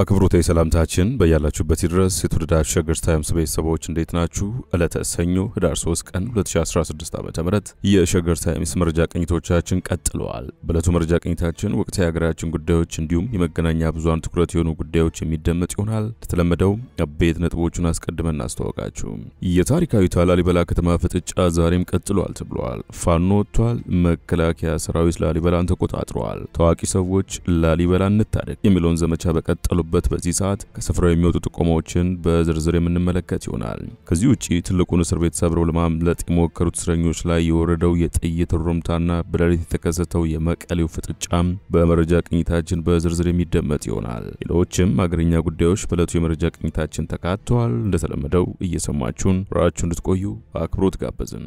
አክብሮታዊ ሰላምታችን በያላችሁበት ድረስ የተወደዳችሁ ሸገር ታይምስ ቤተሰቦች እንዴት ናችሁ? ዕለተ ሰኞ ህዳር 3 ቀን 2016 ም የሸገር ታይምስ መረጃ ቅኝቶቻችን ቀጥለዋል። በዕለቱ መረጃ ቅኝታችን ወቅታዊ የሀገራችን ጉዳዮች እንዲሁም የመገናኛ ብዙሃን ትኩረት የሆኑ ጉዳዮች የሚደመጥ ይሆናል። እንደተለመደው አበይት ነጥቦቹን አስቀድመን እናስተዋወቃችሁ። የታሪካዊቷ ላሊበላ ከተማ ፍጥጫ ዛሬም ቀጥሏል ተብሏል። ፋኖ ወጥቷል። መከላከያ ሰራዊት ላሊበላን ተቆጣጥሯል። ታዋቂ ሰዎች ላሊበላ እንታደግ የሚለውን ዘመቻ በቀጠሉ ባሉበት በዚህ ሰዓት ከስፍራው የሚወጡ ጥቆማዎችን በዝርዝር የምንመለከት ይሆናል። ከዚህ ውጪ ትልቁን እስር ቤት ሰብረው ለማምለጥ የሞከሩት እስረኞች ላይ የወረደው የጥይት ሩምታና በሌሊት የተከሰተው የመቀሌው ፍጥጫም በመረጃ ቅኝታችን በዝርዝር የሚደመጥ ይሆናል። ሌሎችም አገርኛ ጉዳዮች በለቱ የመረጃ ቅኝታችን ተካተዋል። እንደተለመደው እየሰማችሁን ራችሁ እንድትቆዩ በአክብሮት ጋበዝን።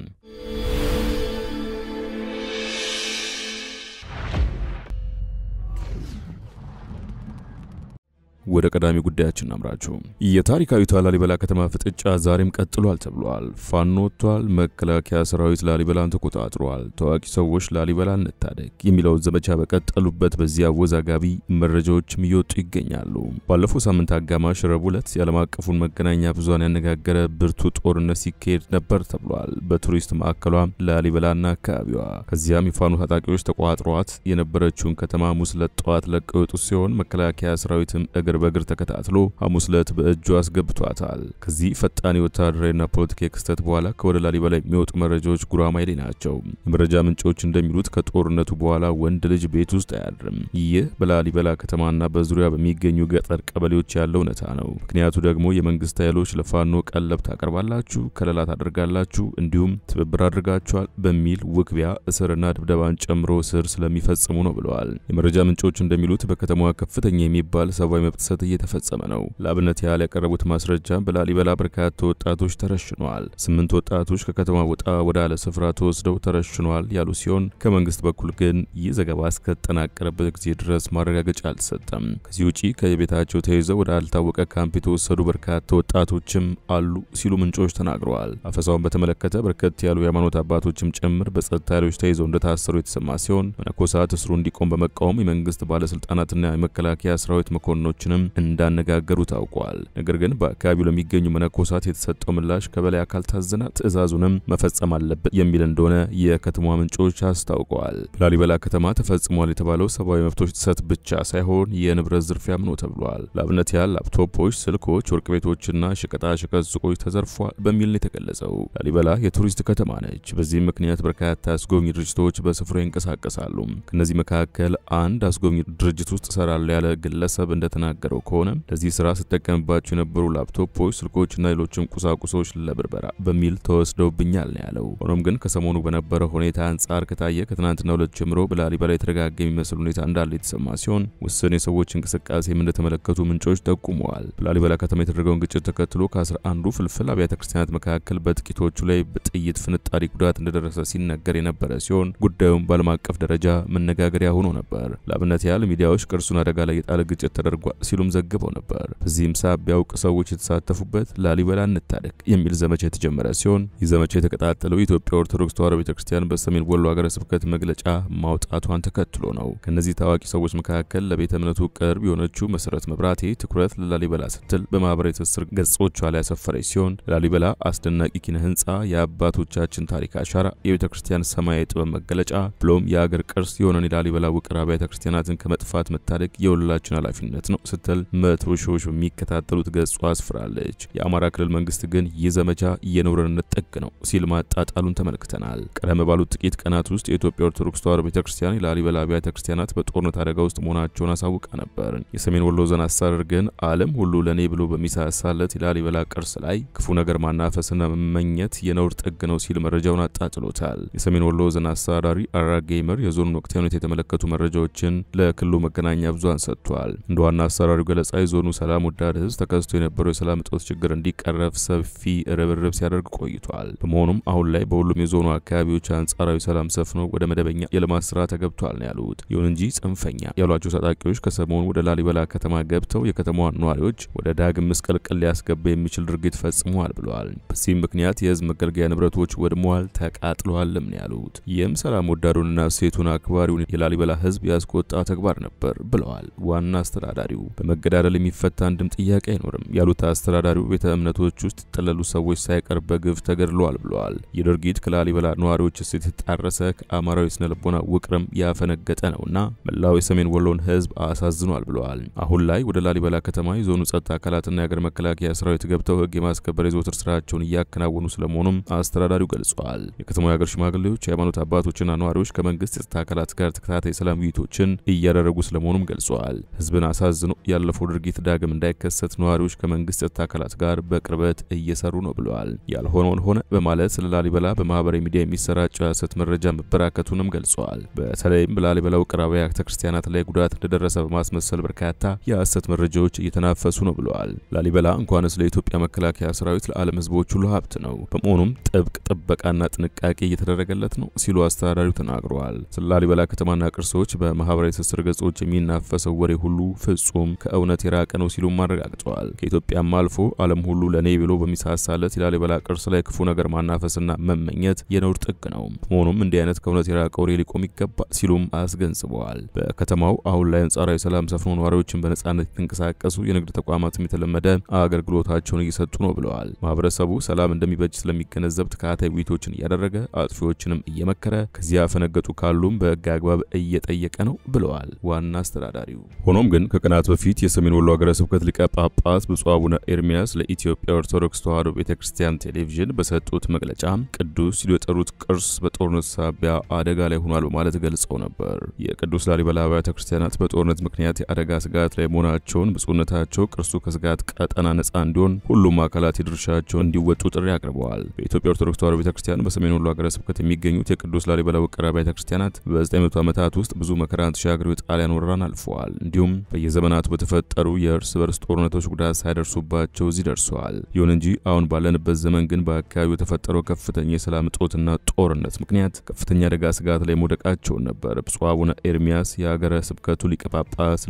ወደ ቀዳሚ ጉዳያችን እናምራችሁ። የታሪካዊቷ ላሊበላ ከተማ ፍጥጫ ዛሬም ቀጥሏል ተብሏል። ፋኖ ወጥቷል፣ መከላከያ ሰራዊት ላሊበላን ተቆጣጥሯል፣ ታዋቂ ሰዎች ላሊበላ እንታደግ የሚለውን ዘመቻ በቀጠሉበት በዚህ አወዛጋቢ መረጃዎችም እየወጡ ይገኛሉ። ባለፈው ሳምንት አጋማሽ ረቡዕ ዕለት የዓለም አቀፉን መገናኛ ብዙሃን ያነጋገረ ብርቱ ጦርነት ሲካሄድ ነበር ተብሏል። በቱሪስት ማዕከሏ ላሊበላና አካባቢዋ። ከዚያም የፋኖ ታጣቂዎች ተቋጥሯት የነበረችውን ከተማ ሙስለት ጠዋት ለቀው የወጡ ሲሆን መከላከያ ሰራዊትም እገ ነገር በእግር ተከታትሎ ሐሙስ ዕለት በእጁ አስገብቷታል። ከዚህ ፈጣን የወታደራዊና ፖለቲካዊ ክስተት በኋላ ከወደ ላሊበላ የሚወጡ መረጃዎች ጉራማይሌ ናቸው። የመረጃ ምንጮች እንደሚሉት ከጦርነቱ በኋላ ወንድ ልጅ ቤት ውስጥ አያድርም። ይህ በላሊበላ ከተማና በዙሪያ በሚገኙ ገጠር ቀበሌዎች ያለ እውነታ ነው። ምክንያቱ ደግሞ የመንግስት ኃይሎች ለፋኖ ቀለብ ታቀርባላችሁ፣ ከለላ ታደርጋላችሁ፣ እንዲሁም ትብብር አድርጋችኋል በሚል ውክቢያ እስርና ድብደባን ጨምሮ ስር ስለሚፈጽሙ ነው ብለዋል። የመረጃ ምንጮች እንደሚሉት በከተማዋ ከፍተኛ የሚባል ሰብአዊ መብት ጥሰት እየተፈጸመ ነው። ለአብነት ያህል ያቀረቡት ማስረጃ በላሊበላ በርካታ ወጣቶች ተረሽነዋል፣ ስምንት ወጣቶች ከከተማ ወጣ ወዳለ ስፍራ ተወስደው ተረሽነዋል ያሉ ሲሆን ከመንግስት በኩል ግን ይህ ዘገባ እስከተጠናቀረበት ጊዜ ድረስ ማረጋገጫ አልተሰጠም። ከዚህ ውጪ ከቤታቸው ተይዘው ወደ አልታወቀ ካምፕ የተወሰዱ በርካታ ወጣቶችም አሉ ሲሉ ምንጮች ተናግረዋል። አፈሳውን በተመለከተ በርከት ያሉ የሃይማኖት አባቶችም ጭምር በጸጥታ ኃይሎች ተይዘው እንደታሰሩ የተሰማ ሲሆን መነኮሳት እስሩ እንዲቆም በመቃወም የመንግስት ባለስልጣናትና የመከላከያ ሰራዊት መኮንኖችን መነኮሳትንም እንዳነጋገሩ ታውቋል። ነገር ግን በአካባቢው ለሚገኙ መነኮሳት የተሰጠው ምላሽ ከበላይ አካል ታዘና ትዕዛዙንም መፈጸም አለበት የሚል እንደሆነ የከተማ ምንጮች አስታውቀዋል። ላሊበላ ከተማ ተፈጽሟል የተባለው ሰብአዊ መብቶች ጥሰት ብቻ ሳይሆን የንብረት ዝርፊያም ነው ተብሏል። ለአብነት ያህል ላፕቶፖች፣ ስልኮች፣ ወርቅ ቤቶችና ሸቀጣ ሸቀጥ ሱቆች ተዘርፏል በሚል ነው የተገለጸው። ላሊበላ የቱሪስት ከተማ ነች። በዚህም ምክንያት በርካታ አስጎብኝ ድርጅቶች በስፍራ ይንቀሳቀሳሉ። ከእነዚህ መካከል አንድ አስጎብኝ ድርጅት ውስጥ እሰራለሁ ያለ ግለሰብ እንደተናገ እንደተናገረው ከሆነ ለዚህ ስራ ስጠቀምባቸው የነበሩ ላፕቶፖች፣ ስልኮችና ሌሎችም ቁሳቁሶች ለብርበራ በሚል ተወስደውብኛል ነው ያለው። ሆኖም ግን ከሰሞኑ በነበረ ሁኔታ አንጻር ከታየ ከትናንትና ሁለት ጀምሮ በላሊበላ የተረጋጋ የሚመስል ሁኔታ እንዳለ የተሰማ ሲሆን ውስን የሰዎች እንቅስቃሴም እንደተመለከቱ ምንጮች ጠቁመዋል። በላሊበላ ከተማ የተደረገውን ግጭት ተከትሎ ከአስራ አንዱ ፍልፍል አብያተ ክርስቲያናት መካከል በጥቂቶቹ ላይ በጥይት ፍንጣሪ ጉዳት እንደደረሰ ሲነገር የነበረ ሲሆን ጉዳዩም በዓለም አቀፍ ደረጃ መነጋገሪያ ሆኖ ነበር። ለአብነት ያህል ሚዲያዎች ቅርሱን አደጋ ላይ የጣለ ግጭት ተደርጓል ሲሉም ዘግበው ነበር። በዚህም ሳቢያ እውቅ ሰዎች የተሳተፉበት ላሊበላ እንታደግ የሚል ዘመቻ የተጀመረ ሲሆን ይህ ዘመቻ የተቀጣጠለው የኢትዮጵያ ኦርቶዶክስ ተዋሕዶ ቤተክርስቲያን በሰሜን ወሎ ሀገረ ስብከት መግለጫ ማውጣቷን ተከትሎ ነው። ከእነዚህ ታዋቂ ሰዎች መካከል ለቤተ እምነቱ ቅርብ የሆነችው መሰረት መብራቴ ትኩረት ለላሊበላ ስትል በማህበራዊ ትስስር ገጾቿ ላይ ያሰፈረች ሲሆን ላሊበላ አስደናቂ ኪነ ህንፃ፣ የአባቶቻችን ታሪክ አሻራ፣ የቤተ ክርስቲያን ሰማያዊ ጥበብ መገለጫ ብሎም የአገር ቅርስ የሆነን የላሊበላ ውቅር አብያተ ክርስቲያናትን ከመጥፋት መታደግ የሁላችን ኃላፊነት ነው ስትል መቶ ሺዎች የሚከታተሉት ገጹ አስፍራለች። የአማራ ክልል መንግስት ግን ይህ ዘመቻ የነውረንነት ጥግ ነው ሲል ማጣጣሉን ተመልክተናል። ቀደም ባሉት ጥቂት ቀናት ውስጥ የኢትዮጵያ ኦርቶዶክስ ተዋሕዶ ቤተክርስቲያን የላሊበላ አብያተ ክርስቲያናት በጦርነት አደጋ ውስጥ መሆናቸውን አሳውቃ ነበር። የሰሜን ወሎ ዞን አስተዳደር ግን ዓለም ሁሉ ለእኔ ብሎ በሚሳሳለት የላሊበላ ቅርስ ላይ ክፉ ነገር ማናፈስና መመኘት የነውር ጥግ ነው ሲል መረጃውን አጣጥሎታል። የሰሜን ወሎ ዞን አስተዳዳሪ አራ ጌመር የዞኑን ወቅታዊ ሁኔታ የተመለከቱ መረጃዎችን ለክልሉ መገናኛ ብዙሃን ሰጥቷል። እንደ ዋና አሰራ በአመራሩ ገለጻ የዞኑ ሰላም ወዳድ ህዝብ ተከስቶ የነበረው የሰላም እጦት ችግር እንዲቀረፍ ሰፊ ርብርብ ሲያደርግ ቆይቷል። በመሆኑም አሁን ላይ በሁሉም የዞኑ አካባቢዎች አንጻራዊ ሰላም ሰፍኖ ወደ መደበኛ የልማት ስራ ተገብቷል ነው ያሉት። ይሁን እንጂ ጽንፈኛ ያሏቸው ታጣቂዎች ከሰሞኑ ወደ ላሊበላ ከተማ ገብተው የከተማዋን ነዋሪዎች ወደ ዳግም ምስቅልቅል ሊያስገባ የሚችል ድርጊት ፈጽመዋል ብለዋል። በዚህም ምክንያት የህዝብ መገልገያ ንብረቶች ወድመዋል፣ ተቃጥለዋልም ነው ያሉት። ይህም ሰላም ወዳዱንና ሴቱን አክባሪውን የላሊበላ ህዝብ ያስቆጣ ተግባር ነበር ብለዋል ዋና አስተዳዳሪው። በመገዳደል የሚፈታ አንድም ጥያቄ አይኖርም ያሉት አስተዳዳሪው ቤተ እምነቶች ውስጥ የጠለሉ ሰዎች ሳይቀር በግፍ ተገድለዋል ብለዋል። ይህ ድርጊት ከላሊበላ ነዋሪዎች እሴት የተጣረሰ ከአማራዊ ስነ ልቦና ውቅርም ያፈነገጠ ነውና መላው የሰሜን ወሎን ህዝብ አሳዝኗል ብለዋል። አሁን ላይ ወደ ላሊበላ ከተማ የዞኑ ጸጥታ አካላትና የአገር መከላከያ ሰራዊት ገብተው ህግ የማስከበር የዘወትር ስራቸውን እያከናወኑ ስለመሆኑም አስተዳዳሪው ገልጸዋል። የከተማው የአገር ሽማግሌዎች፣ የሃይማኖት አባቶችና ነዋሪዎች ከመንግስት የጸጥታ አካላት ጋር ተከታታይ ሰላም ውይይቶችን እያደረጉ ስለመሆኑም ገልጸዋል። ህዝብን አሳዝኖ ያለፈው ድርጊት ዳግም እንዳይከሰት ነዋሪዎች ከመንግስት ጸጥታ አካላት ጋር በቅርበት እየሰሩ ነው ብለዋል። ያልሆነውን ሆነ በማለት ስለ ላሊበላ በማህበራዊ ሚዲያ የሚሰራጨው የሐሰት መረጃ መበራከቱንም ገልጸዋል። በተለይም በላሊበላ ውቅር አብያተ ክርስቲያናት ላይ ጉዳት እንደደረሰ በማስመሰል በርካታ የሐሰት መረጃዎች እየተናፈሱ ነው ብለዋል። ላሊበላ እንኳንስ ለኢትዮጵያ መከላከያ ሰራዊት ለዓለም ህዝቦች ሁሉ ሀብት ነው። በመሆኑም ጥብቅ ጥበቃና ጥንቃቄ እየተደረገለት ነው ሲሉ አስተዳዳሪው ተናግረዋል። ስለ ላሊበላ ከተማና ቅርሶች በማህበራዊ ትስስር ገጾች የሚናፈሰው ወሬ ሁሉ ፍጹም ከእውነት የራቀ ነው ሲሉም አረጋግጠዋል። ከኢትዮጵያም አልፎ ዓለም ሁሉ ለእኔ ብሎ በሚሳሳለት የላሊበላ ቅርስ ላይ ክፉ ነገር ማናፈስና መመኘት የነውር ጥግ ነው። መሆኑም እንዲህ አይነት ከእውነት የራቀው ወሬ ሊቆም ይገባል ሲሉም አስገንዝበዋል። በከተማው አሁን ላይ አንጻራዊ ሰላም ሰፍኖ ነዋሪዎችን በነጻነት የተንቀሳቀሱ የንግድ ተቋማትም የተለመደ አገልግሎታቸውን እየሰጡ ነው ብለዋል። ማህበረሰቡ ሰላም እንደሚበጅ ስለሚገነዘብ ተከታታይ ውይይቶችን እያደረገ አጥፊዎችንም እየመከረ ከዚያ ፈነገጡ ካሉም በህግ አግባብ እየጠየቀ ነው ብለዋል ዋና አስተዳዳሪው። ሆኖም ግን ከቀናት በፊት በፊት የሰሜን ወሎ ሀገረ ስብከት ሊቀ ጳጳስ ብፁዕ አቡነ ኤርሚያስ ለኢትዮጵያ ኦርቶዶክስ ተዋሕዶ ቤተ ክርስቲያን ቴሌቪዥን በሰጡት መግለጫ ቅዱስ ሲሉ የጠሩት ቅርስ በጦርነት ሳቢያ አደጋ ላይ ሆኗል በማለት ገልጸው ነበር። የቅዱስ ላሊበላ አብያተ ክርስቲያናት በጦርነት ምክንያት የአደጋ ስጋት ላይ መሆናቸውን ብፁዕነታቸው ቅርሱ ከስጋት ቀጠና ነፃ እንዲሆን ሁሉም አካላት የድርሻቸውን እንዲወጡ ጥሪ አቅርበዋል። በኢትዮጵያ ኦርቶዶክስ ተዋሕዶ ቤተ ክርስቲያን በሰሜን ወሎ ሀገረ ስብከት የሚገኙት የቅዱስ ላሊበላ ውቅር አብያተ ክርስቲያናት በ900 ዓመታት ውስጥ ብዙ መከራን ተሻግረው የጣሊያን ወረራን አልፈዋል። እንዲሁም በየዘመናቱ በተፈጠሩ የእርስ በርስ ጦርነቶች ጉዳት ሳይደርሱባቸው እዚህ ደርሰዋል። ይሁን እንጂ አሁን ባለንበት ዘመን ግን በአካባቢው የተፈጠረው ከፍተኛ የሰላም እጦትና ጦርነት ምክንያት ከፍተኛ አደጋ ስጋት ላይ መውደቃቸውን ነበር። ብፁዕ አቡነ ኤርሚያስ የሀገረ ስብከቱ ሊቀ ጳጳስ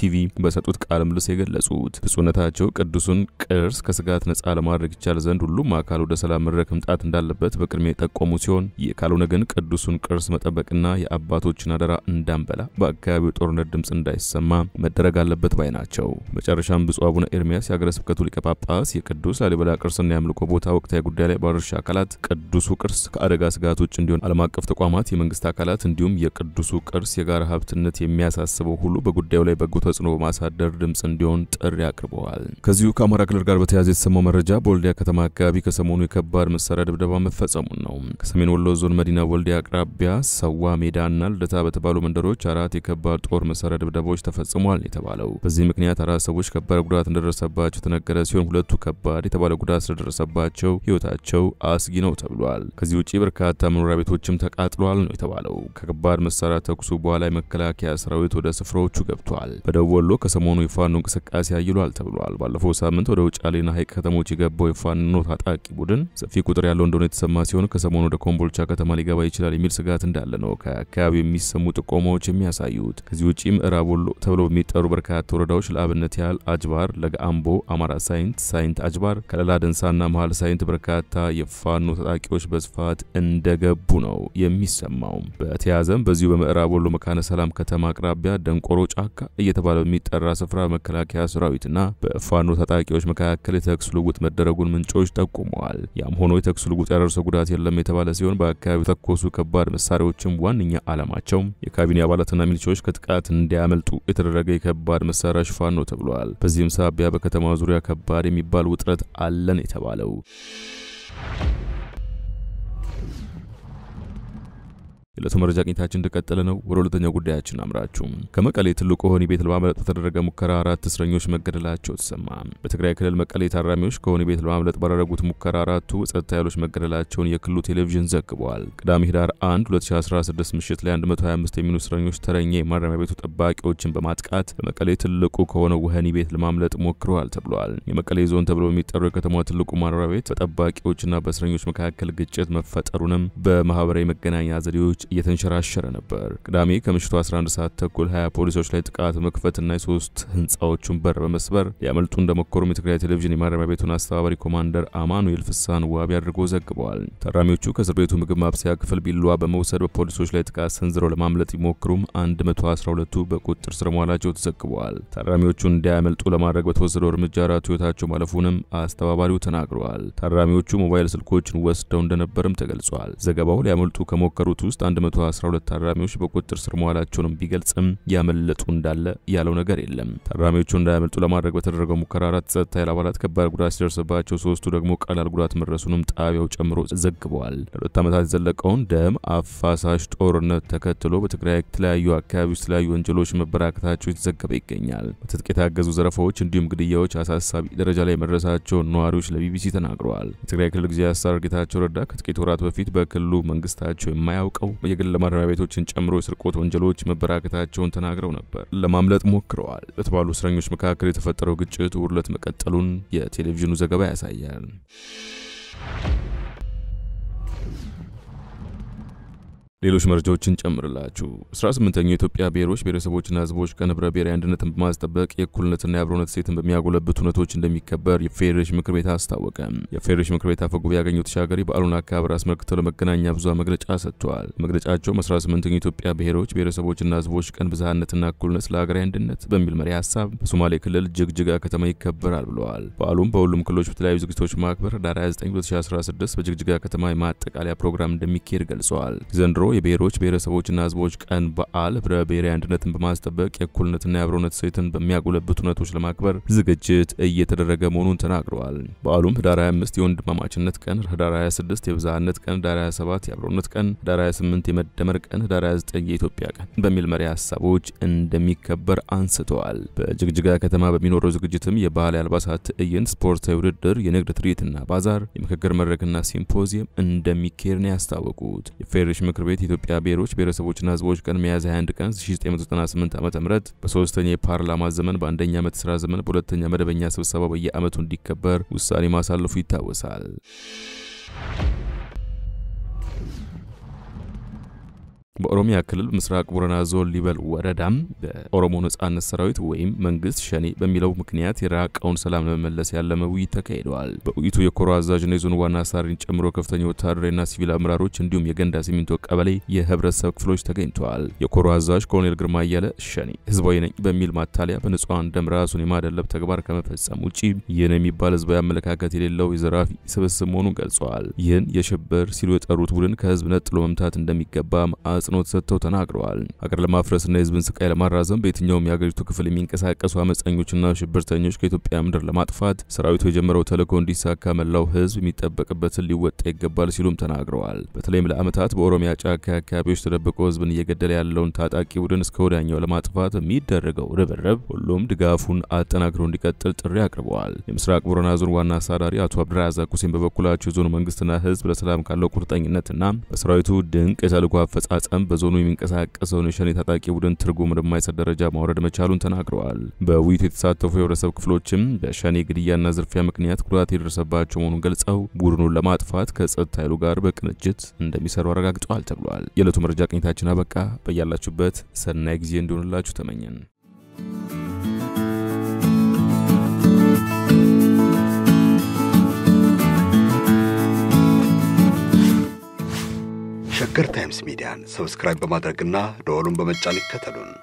ቲቪ በሰጡት ቃለ ምልልስ የገለጹት ብፁዕነታቸው ቅዱሱን ቅርስ ከስጋት ነፃ ለማድረግ ይቻል ዘንድ ሁሉም አካል ወደ ሰላም መድረክ መምጣት እንዳለበት በቅድሚያ የጠቆሙ ሲሆን ይህ ካልሆነ ግን ቅዱሱን ቅርስ መጠበቅና የአባቶችን አደራ እንዳንበላ በአካባቢው ጦርነት ድምፅ እንዳይሰማ መደረግ መደረግ አለበት ባይ ናቸው። መጨረሻም ብፁዕ አቡነ ኤርሚያስ የሀገረ ስብከቱ ሊቀ ጳጳስ የቅዱስ ላሊበላ ቅርስና የአምልኮ ቦታ ወቅታዊ ጉዳይ ላይ ባለድርሻ አካላት ቅዱሱ ቅርስ ከአደጋ ስጋት ውጭ እንዲሆን ዓለም አቀፍ ተቋማት፣ የመንግስት አካላት እንዲሁም የቅዱሱ ቅርስ የጋራ ሀብትነት የሚያሳስበው ሁሉ በጉዳዩ ላይ በጎ ተጽዕኖ በማሳደር ድምፅ እንዲሆን ጥሪ አቅርበዋል። ከዚሁ ከአማራ ክልል ጋር በተያያዘ የተሰማው መረጃ በወልዲያ ከተማ አካባቢ ከሰሞኑ የከባድ መሳሪያ ድብደባ መፈጸሙን ነው። ከሰሜን ወሎ ዞን መዲና ወልዲያ አቅራቢያ ሰዋ ሜዳና ልደታ በተባሉ መንደሮች አራት የከባድ ጦር መሳሪያ ድብደባዎች ተፈጽሟል። የተባለው። በዚህ ምክንያት አራት ሰዎች ከባድ ጉዳት እንደደረሰባቸው ተነገረ ሲሆን ሁለቱ ከባድ የተባለ ጉዳት ስለደረሰባቸው ህይወታቸው አስጊ ነው ተብሏል። ከዚህ ውጪ በርካታ መኖሪያ ቤቶችም ተቃጥሏል ነው የተባለው። ከከባድ መሳሪያ ተኩሱ በኋላ የመከላከያ ሰራዊት ወደ ስፍራዎቹ ገብቷል። በደቡብ ወሎ ከሰሞኑ የፋኖ እንቅስቃሴ አይሏል ተብሏል። ባለፈው ሳምንት ወደ ውጫሌና ሀይቅ ከተሞች የገባው የፋኖ ታጣቂ ቡድን ሰፊ ቁጥር ያለው እንደሆነ የተሰማ ሲሆን ከሰሞኑ ወደ ኮምቦልቻ ከተማ ሊገባ ይችላል የሚል ስጋት እንዳለ ነው ከአካባቢው የሚሰሙ ጥቆማዎች የሚያሳዩት። ከዚህ ውጪ ምዕራብ ወሎ ተብለው በሚጠሩ በርካታ ወረዳዎች ለአብነት ያህል አጅባር፣ ለገአምቦ፣ አማራ ሳይንት፣ ሳይንት አጅባር፣ ከለላ ደንሳና መሀል ሳይንት በርካታ የፋኖ ታጣቂዎች በስፋት እንደገቡ ነው የሚሰማው። በተያዘም በዚሁ በምዕራብ ወሎ መካነ ሰላም ከተማ አቅራቢያ ደንቆሮ ጫካ እየተባለ በሚጠራ ስፍራ መከላከያ ሰራዊትና በፋኖ ታጣቂዎች መካከል የተኩስ ልውውጥ መደረጉን ምንጮች ጠቁመዋል። ያም ሆኖ የተኩስ ልውውጥ ያደረሰው ጉዳት የለም የተባለ ሲሆን በአካባቢው የተኮሱ ከባድ መሳሪያዎችም ዋነኛ ዓላማቸው የካቢኔ አባላትና ሚሊሻዎች ከጥቃት እንዲያመልጡ የተደረገ ከባድ መሳሪያ ሽፋን ነው ተብሏል። በዚህም ሳቢያ በከተማ ዙሪያ ከባድ የሚባል ውጥረት አለን የተባለው የዕለቱ መረጃ ቅኝታችን እንደቀጠለ ነው። ወደ ሁለተኛው ጉዳያችን አምራችሁ ከመቀሌ ትልቁ ወህኒ ቤት ለማምለጥ በተደረገ ሙከራ አራት እስረኞች መገደላቸው ተሰማ። በትግራይ ክልል መቀሌ ታራሚዎች ከወህኒ ቤት ለማምለጥ ባደረጉት ሙከራ አራቱ ጸጥታ ኃይሎች መገደላቸውን የክልሉ ቴሌቪዥን ዘግቧል። ቅዳሜ ህዳር 1 2016 ምሽት ላይ 125 የሚኑ እስረኞች ተረኛ የማረሚያ ቤቱ ጠባቂዎችን በማጥቃት በመቀሌ ትልቁ ከሆነው ወህኒ ቤት ለማምለጥ ሞክረዋል ተብሏል። የመቀሌ ዞን ተብሎ በሚጠራው የከተማ ትልቁ ማረሚያ ቤት በጠባቂዎችና በእስረኞች መካከል ግጭት መፈጠሩንም በማህበራዊ መገናኛ ዘዴዎች እየተንሸራሸረ ነበር። ቅዳሜ ከምሽቱ 11 ሰዓት ተኩል 20 ፖሊሶች ላይ ጥቃት በመክፈትና የሶስት ህንፃዎቹን በር በመስበር ሊያመልጡ እንደሞከሩም የትግራይ ቴሌቪዥን የማረሚያ ቤቱን አስተባባሪ ኮማንደር አማኑኤል ፍሳን ዋቢ አድርጎ ዘግበዋል። ታራሚዎቹ ከእስር ቤቱ ምግብ ማብሰያ ክፍል ቢሏ በመውሰድ በፖሊሶች ላይ ጥቃት ሰንዝረው ለማምለጥ ቢሞክሩም 112ቱ በቁጥጥር ስር መዋላቸው ተዘግበዋል። ታራሚዎቹን እንዲያመልጡ ለማድረግ በተወሰደው እርምጃ አራቱ ህይወታቸው ማለፉንም አስተባባሪው ተናግረዋል። ታራሚዎቹ ሞባይል ስልኮችን ወስደው እንደነበርም ተገልጿል። ዘገባው ሊያመልጡ ከሞከሩት ውስጥ 112 ታራሚዎች በቁጥጥር ስር መዋላቸውንም ቢገልጽም ያመለጡ እንዳለ ያለው ነገር የለም። ታራሚዎቹ እንዳያመልጡ ለማድረግ በተደረገው ሙከራ አራት ጸጥታ ኃይል አባላት ከባድ ጉዳት ሲደርስባቸው፣ ሶስቱ ደግሞ ቀላል ጉዳት መድረሱንም ጣቢያው ጨምሮ ዘግበዋል። ለሁለት ዓመታት የዘለቀውን ደም አፋሳሽ ጦርነት ተከትሎ በትግራይ የተለያዩ አካባቢዎች የተለያዩ ወንጀሎች መበራከታቸው የተዘገበ ይገኛል። በትጥቅ የታገዙ ዘረፋዎች እንዲሁም ግድያዎች አሳሳቢ ደረጃ ላይ መድረሳቸውን ነዋሪዎች ለቢቢሲ ተናግረዋል። የትግራይ ክልል ጊዜያዊ አስተዳዳሪ ጌታቸው ረዳ ከጥቂት ወራት በፊት በክልሉ መንግስታቸው የማያውቀው የግል ማረሚያ ቤቶችን ጨምሮ የስርቆት ወንጀሎች መበራከታቸውን ተናግረው ነበር። ለማምለጥ ሞክረዋል በተባሉ እስረኞች መካከል የተፈጠረው ግጭት ውርለት መቀጠሉን የቴሌቪዥኑ ዘገባ ያሳያል። ሌሎች መረጃዎችን ጨምርላችሁ 18ኛው የኢትዮጵያ ብሔሮች ብሔረሰቦችና ህዝቦች ቀን ህብረ ብሔራዊ አንድነትን በማስጠበቅ የእኩልነትና የአብሮነት ሴትን በሚያጎለብት እውነቶች እንደሚከበር የፌዴሬሽን ምክር ቤት አስታወቀ። የፌዴሬሽን ምክር ቤት አፈጉባኤ ያገኘው ተሻገሪ በዓሉን አከባበር አስመልክተው ለመገናኛ ብዙሃን መግለጫ ሰጥተዋል። መግለጫቸውም 18ኛው የኢትዮጵያ ብሔሮች ብሔረሰቦችና ህዝቦች ቀን ብዝሃነትና እኩልነት ለሀገራዊ አንድነት በሚል መሪ ሀሳብ በሶማሌ ክልል ጅግጅጋ ከተማ ይከበራል ብለዋል። በዓሉም በሁሉም ክልሎች በተለያዩ ዝግጅቶች ማክበር ዳር 29 2016 በጅግጅጋ ከተማ የማጠቃለያ ፕሮግራም እንደሚካሄድ ገልጸዋል። ዘንድሮ የብሔሮች ብሔረሰቦችና ህዝቦች ቀን በዓል ህብረ ብሔራዊ አንድነትን በማስጠበቅ የእኩልነትና የአብሮነት ሴትን በሚያጎለብት ሁነቶች ለማክበር ዝግጅት እየተደረገ መሆኑን ተናግረዋል። በዓሉም ህዳር 25 የወንድማማችነት ቀን፣ ህዳር 26 የብዝሃነት ቀን፣ ህዳር 27 የአብሮነት ቀን፣ ህዳር 28 የመደመር ቀን፣ ህዳር 29 የኢትዮጵያ ቀን በሚል መሪ ሀሳቦች እንደሚከበር አንስተዋል። በጅግጅጋ ከተማ በሚኖረው ዝግጅትም የባህል አልባሳት ትዕይንት፣ ስፖርታዊ ውድድር፣ የንግድ ትርኢትና ባዛር፣ የምክክር መድረክና ሲምፖዚየም እንደሚካሄድ ነው ያስታወቁት። የፌዴሬሽን ምክር ቤት ሶቪየት የኢትዮጵያ ብሔሮች ብሔረሰቦችና ህዝቦች ቀን ሚያዝያ 21 ቀን 1998 ዓ.ም በሶስተኛ የፓርላማ ዘመን በአንደኛ ዓመት ስራ ዘመን በሁለተኛ መደበኛ ስብሰባ በየዓመቱ እንዲከበር ውሳኔ ማሳለፉ ይታወሳል። በኦሮሚያ ክልል ምስራቅ ቦረና ዞን ሊበል ወረዳም በኦሮሞ ነጻነት ሰራዊት ወይም መንግስት ሸኔ በሚለው ምክንያት የራቀውን ሰላም ለመመለስ ያለመ ውይይት ተካሂደዋል። በውይይቱ የኮሮ አዛዥና የዞን ዋና አሳሪን ጨምሮ ከፍተኛ ወታደራዊና ሲቪል አመራሮች እንዲሁም የገንዳ ሲሚንቶ ቀበሌ የህብረተሰብ ክፍሎች ተገኝተዋል። የኮሮ አዛዥ ኮሎኔል ግርማ እያለ ሸኔ ህዝባዊ ነኝ በሚል ማታለያ በንጹሐን ደም ራሱን የማደለብ ተግባር ከመፈጸም ውጪ ይህን የሚባል ህዝባዊ አመለካከት የሌለው የዘራፊ ስብስብ መሆኑን ገልጸዋል። ይህን የሽብር ሲሉ የጠሩት ቡድን ከህዝብ ነጥሎ መምታት እንደሚገባ ማዕጽ አጽንኦት ሰጥተው ተናግረዋል። ሀገር ለማፍረስና የህዝብን ስቃይ ለማራዘም በየትኛውም የሀገሪቱ ክፍል የሚንቀሳቀሱ አመፀኞችና ሽብርተኞች ከኢትዮጵያ ምድር ለማጥፋት ሰራዊቱ የጀመረው ተልዕኮ እንዲሳካ መላው ህዝብ የሚጠበቅበትን ሊወጣ ይገባል ሲሉም ተናግረዋል። በተለይም ለአመታት በኦሮሚያ ጫካ አካባቢዎች ተደብቆ ህዝብን እየገደለ ያለውን ታጣቂ ቡድን እስከ ወዲያኛው ለማጥፋት የሚደረገው ርብርብ ሁሉም ድጋፉን አጠናክሮ እንዲቀጥል ጥሪ አቅርበዋል። የምስራቅ ቦረና ዞን ዋና አስተዳዳሪ አቶ አብድራዛቅ ሁሴን በበኩላቸው የዞኑ መንግስትና ህዝብ ለሰላም ካለው ቁርጠኝነትና በሰራዊቱ ድንቅ የተልዕኮ አፈጻጸም በመጠቀም በዞኑ የሚንቀሳቀሰውን የሸኔ ታጣቂ ቡድን ትርጉም ወደማይሰጥ ደረጃ ማውረድ መቻሉን ተናግረዋል። በውይይቱ የተሳተፉ የህብረተሰብ ክፍሎችም በሸኔ ግድያና ዝርፊያ ምክንያት ጉዳት የደረሰባቸው መሆኑን ገልጸው ቡድኑን ለማጥፋት ከጸጥታ ኃይሉ ጋር በቅንጅት እንደሚሰሩ አረጋግጠዋል ተብሏል። የዕለቱ መረጃ ቅኝታችን አበቃ። በያላችሁበት ሰናይ ጊዜ እንዲሆንላችሁ ተመኘን። ሸገር ታይምስ ሚዲያን ሰብስክራይብ በማድረግና ደወሉን በመጫን ይከተሉን።